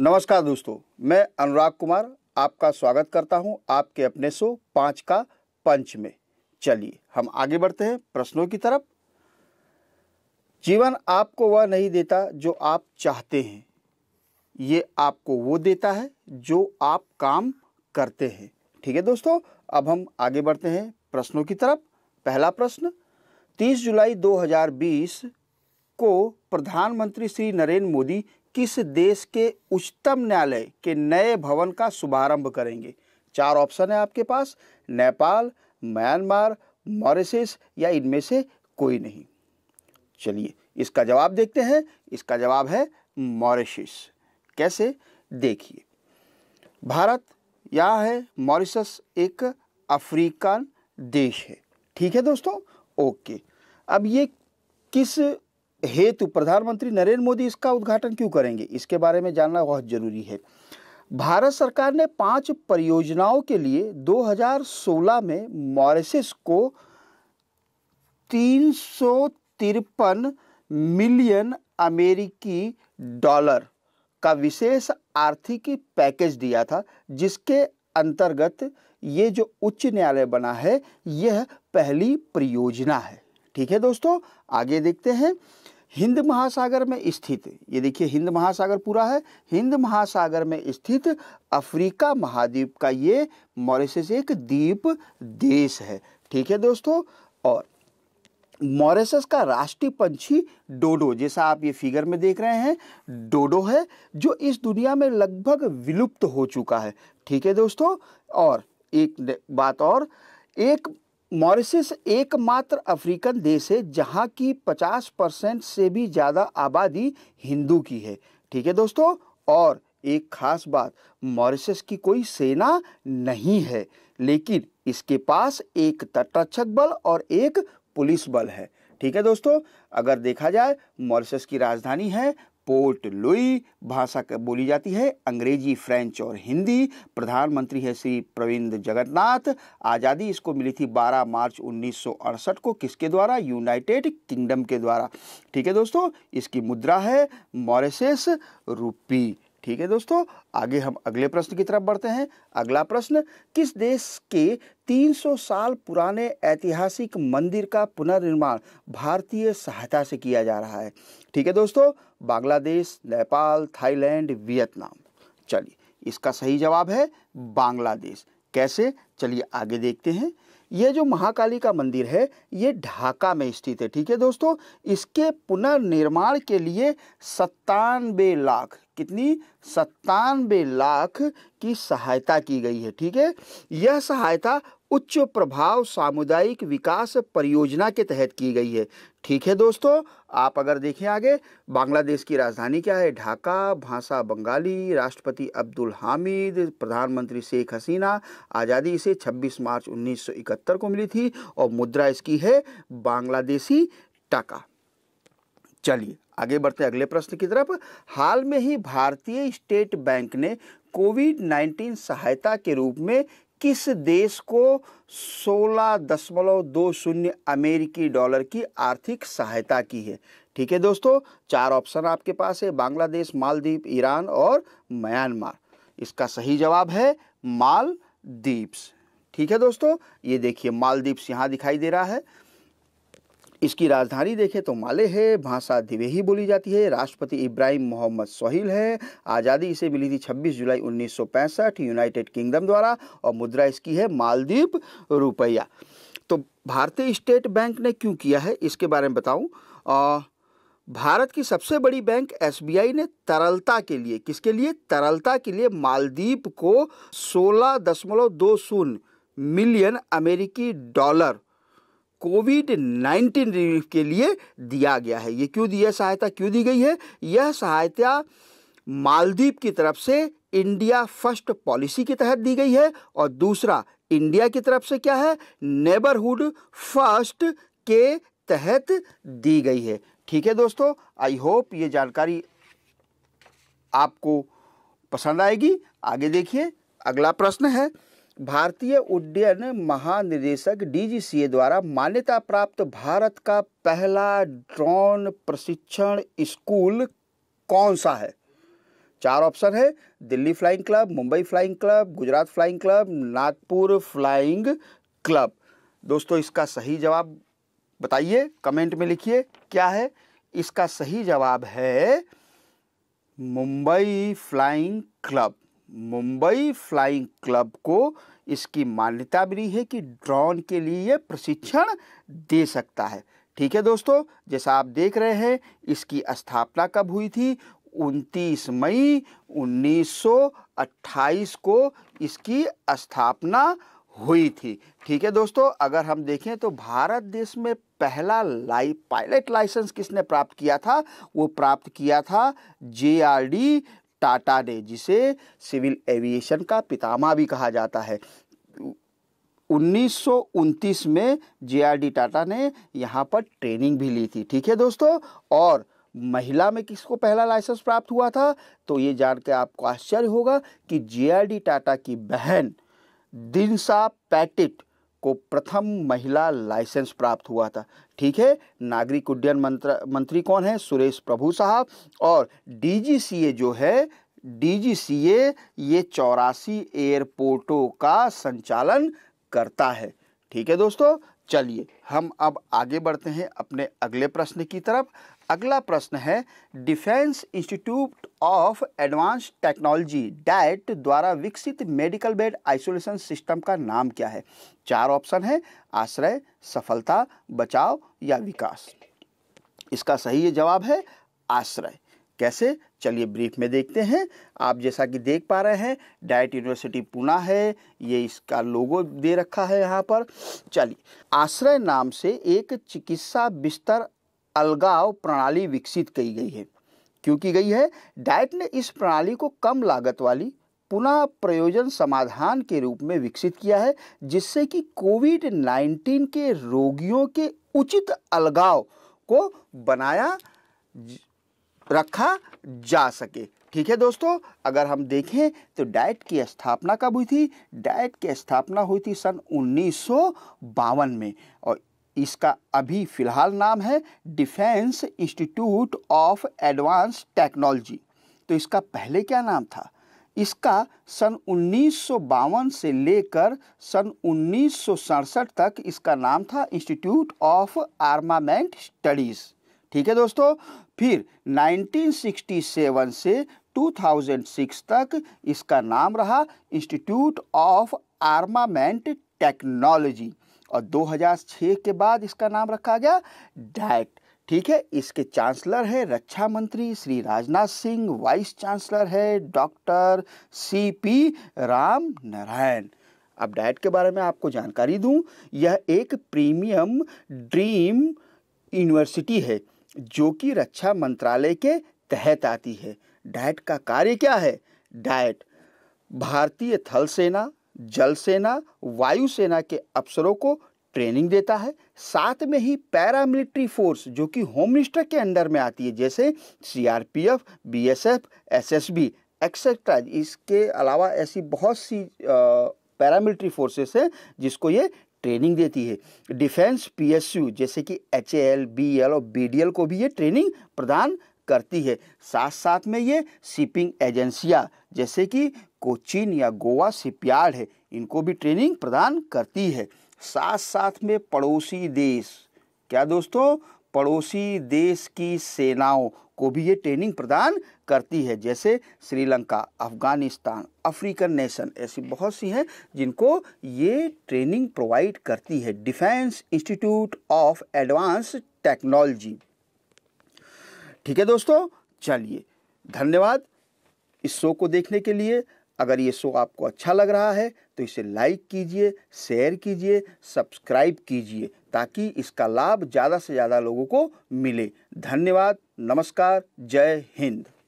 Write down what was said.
नमस्कार दोस्तों मैं अनुराग कुमार आपका स्वागत करता हूं आपके अपने शो पांच का पंच में चलिए हम आगे बढ़ते हैं प्रश्नों की तरफ जीवन आपको वह नहीं देता जो आप चाहते हैं ये आपको वो देता है जो आप काम करते हैं ठीक है दोस्तों अब हम आगे बढ़ते हैं प्रश्नों की तरफ पहला प्रश्न 30 जुलाई 2020 को प्रधानमंत्री श्री नरेंद्र मोदी किस देश के उच्चतम न्यायालय के नए भवन का शुभारंभ करेंगे चार ऑप्शन है आपके पास नेपाल म्यांमार मॉरिशस या इनमें से कोई नहीं चलिए इसका जवाब देखते हैं इसका जवाब है मॉरिशस कैसे देखिए भारत यहाँ है मॉरिशस एक अफ्रीकन देश है ठीक है दोस्तों ओके अब ये किस हेतु प्रधानमंत्री नरेंद्र मोदी इसका उद्घाटन क्यों करेंगे इसके बारे में जानना बहुत जरूरी है भारत सरकार ने पांच परियोजनाओं के लिए 2016 में मॉरिसस को तीन मिलियन अमेरिकी डॉलर का विशेष आर्थिक पैकेज दिया था जिसके अंतर्गत ये जो उच्च न्यायालय बना है यह पहली परियोजना है ठीक है दोस्तों आगे देखते हैं हिंद महासागर में स्थित ये देखिए हिंद महासागर पूरा है हिंद महासागर में स्थित अफ्रीका महाद्वीप का ये मॉरिशस एक द्वीप देश है ठीक है दोस्तों और मॉरिशस का राष्ट्रीय पंछी डोडो जैसा आप ये फिगर में देख रहे हैं डोडो है जो इस दुनिया में लगभग विलुप्त हो चुका है ठीक है दोस्तों और एक बात और एक मॉरिसस एकमात्र अफ्रीकन देश है जहाँ की 50 परसेंट से भी ज़्यादा आबादी हिंदू की है ठीक है दोस्तों और एक खास बात मॉरिसस की कोई सेना नहीं है लेकिन इसके पास एक तटरक्षक बल और एक पुलिस बल है ठीक है दोस्तों अगर देखा जाए मॉरिसस की राजधानी है पोर्ट लुई भाषा बोली जाती है अंग्रेजी फ्रेंच और हिंदी प्रधानमंत्री है श्री प्रविंद जगन्नाथ आज़ादी इसको मिली थी 12 मार्च 1968 को किसके द्वारा यूनाइटेड किंगडम के द्वारा ठीक है दोस्तों इसकी मुद्रा है मॉरिशस रूपी ठीक है दोस्तों आगे हम अगले प्रश्न की तरफ बढ़ते हैं अगला प्रश्न किस देश के 300 साल पुराने ऐतिहासिक मंदिर का पुनर्निर्माण भारतीय सहायता से किया जा रहा है ठीक है दोस्तों बांग्लादेश नेपाल थाईलैंड वियतनाम चलिए इसका सही जवाब है बांग्लादेश कैसे चलिए आगे देखते हैं ये जो महाकाली का मंदिर है ये ढाका में स्थित है ठीक है दोस्तों इसके पुनर्निर्माण के लिए सत्तानबे लाख कितनी सत्तानवे लाख की सहायता की गई है ठीक है यह सहायता उच्च प्रभाव सामुदायिक विकास परियोजना के तहत की गई है ठीक है दोस्तों आप अगर देखें आगे बांग्लादेश की राजधानी क्या है ढाका भाषा बंगाली राष्ट्रपति अब्दुल हामिद प्रधानमंत्री शेख हसीना आज़ादी इसे 26 मार्च 1971 को मिली थी और मुद्रा इसकी है बांग्लादेशी टाका चलिए आगे बढ़ते अगले प्रश्न की तरफ हाल में ही भारतीय स्टेट बैंक ने कोविड 19 सहायता के रूप में किस देश को सोलह दशमलव दो शून्य अमेरिकी डॉलर की आर्थिक सहायता की है ठीक है दोस्तों चार ऑप्शन आपके पास है बांग्लादेश मालदीप ईरान और म्यांमार इसका सही जवाब है मालदीप्स ठीक है दोस्तों ये देखिए मालदीप्स यहाँ दिखाई दे रहा है इसकी राजधानी देखें तो माले है भाषा दिवे ही बोली जाती है राष्ट्रपति इब्राहिम मोहम्मद सोहिल है आज़ादी इसे मिली थी 26 जुलाई 1965 यूनाइटेड किंगडम द्वारा और मुद्रा इसकी है मालदीप रुपया तो भारतीय स्टेट बैंक ने क्यों किया है इसके बारे में बताऊँ भारत की सबसे बड़ी बैंक एसबीआई ने तरलता के लिए किसके लिए तरलता के लिए मालदीप को सोलह दशमलव दो शून्य मिलियन अमेरिकी डॉलर कोविड 19 रिलीफ के लिए दिया गया है ये क्यों यह सहायता क्यों दी गई है यह सहायता मालदीप की तरफ से इंडिया फर्स्ट पॉलिसी के तहत दी गई है और दूसरा इंडिया की तरफ से क्या है नेबरहुड फर्स्ट के तहत दी गई है ठीक है दोस्तों आई होप ये जानकारी आपको पसंद आएगी आगे देखिए अगला प्रश्न है भारतीय उड्डयन महानिदेशक डीजीसीए द्वारा मान्यता प्राप्त भारत का पहला ड्रोन प्रशिक्षण स्कूल कौन सा है चार ऑप्शन है Delhi flying club Mumbai flying club Gujarat flying club Nagpur flying club दोस्तों इसका सही जवाब बताइए कमेंट में लिखिए क्या है इसका सही जवाब है Mumbai flying club Mumbai flying club को इसकी मान्यता मिली है कि ड्रोन के लिए ये प्रशिक्षण दे सकता है ठीक है दोस्तों जैसा आप देख रहे हैं इसकी स्थापना कब हुई थी 29 मई 1928 को इसकी स्थापना हुई थी ठीक है दोस्तों अगर हम देखें तो भारत देश में पहला लाई पायलट लाइसेंस किसने प्राप्त किया था वो प्राप्त किया था जे आर डी टाटा ने जिसे सिविल एविएशन का पितामा भी कहा जाता है उन्नीस में जेआरडी टाटा ने यहाँ पर ट्रेनिंग भी ली थी ठीक है दोस्तों और महिला में किसको पहला लाइसेंस प्राप्त हुआ था तो ये जानकर आपको आश्चर्य होगा कि जेआरडी टाटा की बहन दिनसा पैटिट को प्रथम महिला लाइसेंस प्राप्त हुआ था ठीक है नागरिक उड्डयन मंत्र मंत्री कौन है सुरेश प्रभु साहब और डीजीसीए जो है डीजीसीए ये चौरासी एयरपोर्टों का संचालन करता है ठीक है दोस्तों चलिए हम अब आगे बढ़ते हैं अपने अगले प्रश्न की तरफ अगला प्रश्न है defence institute of advance technology DIAT द्वारा विकसित मेडिकल बेड आइसोलेशन सिस्टम का नाम क्या है चार ऑप्शन है आश्रय सफलता बचाव या विकास इसका सही जवाब है आश्रय कैसे चलिए ब्रीफ में देखते हैं आप जैसा कि देख पा रहे हैं डाइट यूनिवर्सिटी पुणा है ये इसका लोगो दे रखा है यहाँ पर चलिए आश्रय नाम से एक चिकित्सा बिस्तर अलगाव प्रणाली विकसित की गई है क्यों की गई है डाइट ने इस प्रणाली को कम लागत वाली पुनः प्रयोजन समाधान के रूप में विकसित किया है जिससे कि कोविड 19 के रोगियों के उचित अलगाव को बनाया रखा जा सके ठीक है दोस्तों अगर हम देखें तो डाइट की स्थापना कब हुई थी डाइट की स्थापना हुई थी सन उन्नीस में और इसका अभी फ़िलहाल नाम है defence institute of advance technology तो इसका पहले क्या नाम था इसका सन उन्नीस से लेकर सन उन्नीस तक इसका नाम था इंस्टीट्यूट ऑफ आर्मामेंट स्टडीज़ ठीक है दोस्तों फिर 1967 से 2006 तक इसका नाम रहा इंस्टीट्यूट ऑफ आर्मामेंट टेक्नोलॉजी और 2006 के बाद इसका नाम रखा गया डायक्ट ठीक है इसके चांसलर है रक्षा मंत्री श्री राजनाथ सिंह वाइस चांसलर है doctor C P Ram Narayan अब डाइट के बारे में आपको जानकारी दूं यह एक प्रीमियम ड्रीम यूनिवर्सिटी है जो कि रक्षा मंत्रालय के तहत आती है डाइट का कार्य क्या है डाइट भारतीय थल सेना जल सेना वायुसेना के अफसरों को ट्रेनिंग देता है साथ में ही पैरामिलिट्री फोर्स जो कि होम मिनिस्टर के अंडर में आती है जैसे सीआरपीएफ, बीएसएफ, एसएसबी एक्सेट्रा इसके अलावा ऐसी बहुत सी पैरामिलिट्री फोर्सेस हैं जिसको ये ट्रेनिंग देती है डिफेंस पीएसयू जैसे कि H A L B E L B D L को भी ये ट्रेनिंग प्रदान करती है साथ साथ में ये शिपिंग एजेंसियाँ जैसे कि कोचिन या गोवा शिपयार्ड है इनको भी ट्रेनिंग प्रदान करती है साथ साथ में पड़ोसी देश क्या दोस्तों पड़ोसी देश की सेनाओं को भी ये ट्रेनिंग प्रदान करती है जैसे श्रीलंका अफगानिस्तान अफ्रीकन नेशन ऐसी बहुत सी हैं जिनको ये ट्रेनिंग प्रोवाइड करती है defence institute of advance technology ठीक है दोस्तों चलिए धन्यवाद इस शो को देखने के लिए अगर ये शो आपको अच्छा लग रहा है तो इसे लाइक कीजिए शेयर कीजिए सब्सक्राइब कीजिए ताकि इसका लाभ ज़्यादा से ज़्यादा लोगों को मिले धन्यवाद नमस्कार जय हिंद